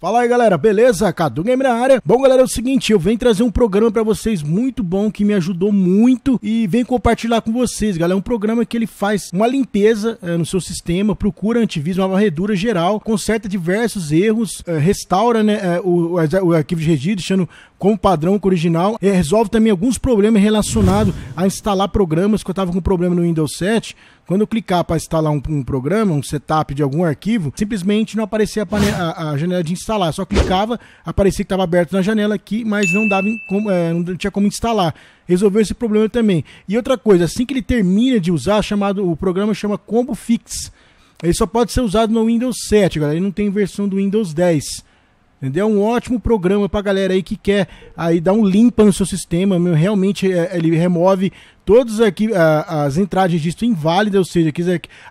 Fala aí galera, beleza? Cadu Game na área. Bom galera, é o seguinte, eu venho trazer um programa para vocês muito bom que me ajudou muito e venho compartilhar com vocês, galera. É um programa que ele faz uma limpeza é, no seu sistema, procura antivírus, é uma varredura geral, conserta diversos erros, é, restaura né, é, o, o, arquivo de registro, deixando como padrão com o original, resolve também alguns problemas relacionados a instalar programas, que eu tava com problema no Windows 7, quando eu clicar para instalar um, um, programa, um setup de algum arquivo, simplesmente não aparecia a, a, a janela de instalação instalar. só clicava, aparecia que estava aberto na janela aqui, mas não dava como, é, não tinha como instalar. Resolveu esse problema também. E outra coisa, assim que ele termina de usar, chamado o programa chama Combo Fix. Ele só pode ser usado no Windows 7, galera. Ele não tem versão do Windows 10. Entendeu? É um ótimo programa pra galera aí que quer aí dar um limpa no seu sistema. Meu, realmente é, ele remove todas as entradas de registro inválidas, ou seja,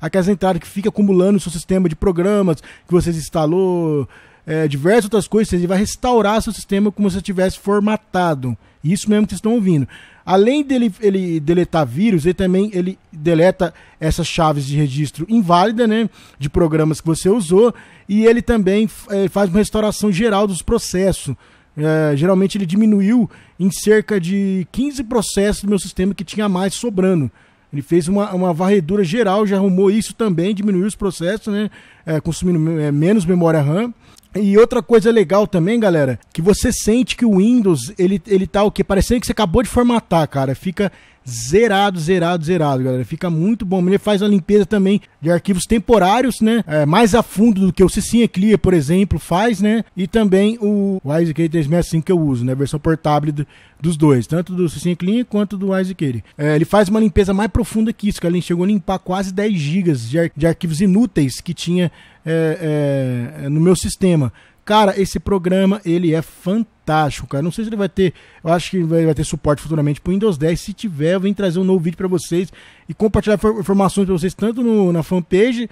aquelas entradas que fica acumulando no seu sistema de programas que vocês instalou, é, diversas outras coisas, ele vai restaurar seu sistema como se você tivesse formatado. Isso mesmo que vocês estão ouvindo. Além dele ele deletar vírus, ele também ele deleta essas chaves de registro inválida, né, de programas que você usou, e ele também é, faz uma restauração geral dos processos. É, geralmente ele diminuiu em cerca de 15 processos do meu sistema que tinha mais sobrando. Ele fez uma, uma varredura geral, já arrumou isso também, diminuiu os processos, né? É, consumindo é, menos memória RAM. E outra coisa legal também, galera, que você sente que o Windows, ele, ele tá o quê? Parecendo que você acabou de formatar, cara. Fica zerado, zerado, zerado, galera. Fica muito bom. Ele faz a limpeza também de arquivos temporários, né? É, mais a fundo do que o Cicin é Clear, por exemplo, faz, né? E também o Wise 365 que eu uso, né? versão portátil do, dos dois, tanto do Cicin Clean quanto do Wise é, ele faz uma limpeza mais profunda que isso, que ele chegou a limpar quase 10 GB de, ar de arquivos inúteis que tinha é, é, no meu sistema. Cara, esse programa, ele é fantástico, cara. Não sei se ele vai ter, eu acho que vai, vai ter suporte futuramente pro Windows 10. Se tiver, eu vim trazer um novo vídeo para vocês e compartilhar informações para vocês, tanto no, na fanpage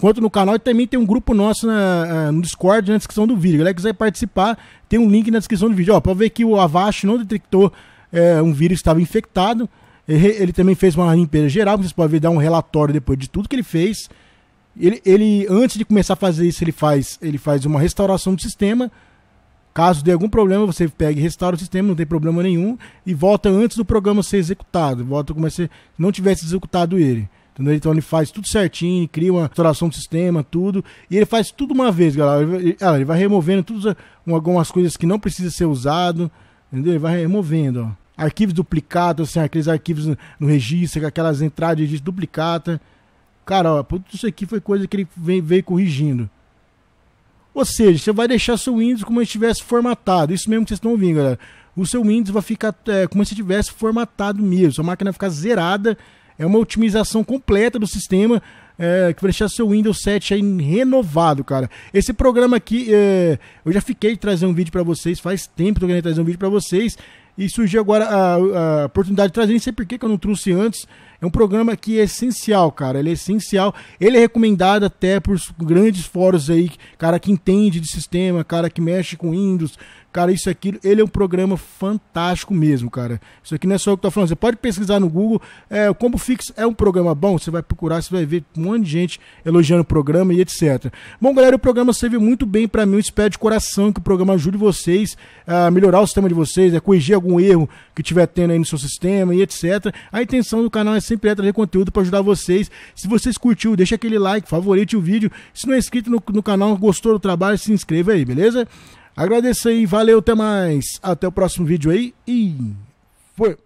quanto no canal. E também tem um grupo nosso na, eh, no Discord na descrição do vídeo. Galera, quiser participar, tem um link na descrição do vídeo. Ó, para ver que o Avast não detectou é, um vírus que estava infectado. Ele, ele também fez uma limpeza geral, vocês podem ver, dar um relatório depois de tudo que ele fez. Ele, ele, antes de começar a fazer isso, ele faz, ele faz uma restauração do sistema. Caso dê algum problema, você pega e restaura o sistema, não tem problema nenhum, e volta antes do programa ser executado. Volta como é se não tivesse executado ele. Entendeu? Então ele faz tudo certinho, cria uma restauração do sistema, tudo. E ele faz tudo uma vez, galera. Ele, ah, ele vai removendo todas algumas coisas que não precisa ser usado. Entendeu? Ele vai removendo, ó. Arquivos duplicados, assim, aqueles arquivos no registro, aquelas entradas de duplicata. Cara, ó, isso aqui foi coisa que ele veio, veio corrigindo. Ou seja, você vai deixar seu Windows como se estivesse formatado. Isso mesmo que vocês estão ouvindo, galera. O seu Windows vai ficar é, como se estivesse formatado mesmo. Sua máquina vai ficar zerada. É uma otimização completa do sistema é, que vai deixar seu Windows 7 aí renovado, cara. Esse programa aqui, é, eu já fiquei de trazer um vídeo para vocês. Faz tempo que eu queria trazer um vídeo para vocês. E surgiu agora a, a, oportunidade de trazer. Nem sei por que, que eu não trouxe antes. É um programa que é essencial, cara. Ele é essencial. Ele é recomendado até por grandes fóruns aí, cara que entende de sistema, cara que mexe com Windows, cara, isso aqui, ele é um programa fantástico mesmo, cara. Isso aqui não é só o que tô falando, você pode pesquisar no Google, é, o Combo Fix é um programa bom, você vai procurar, você vai ver um monte de gente elogiando o programa e etc. Bom, galera, o programa serve muito bem para mim, eu espero de coração que o programa ajude vocês a melhorar o sistema de vocês, a corrigir algum erro que tiver tendo aí no seu sistema e etc. A intenção do canal é ser sempre é trazer conteúdo para ajudar vocês. Se vocês curtiu, deixa aquele like, favorite o vídeo. Se não é inscrito no, no canal, gostou do trabalho, se inscreva aí, beleza? Agradeço aí, valeu, até mais. Até o próximo vídeo aí e foi!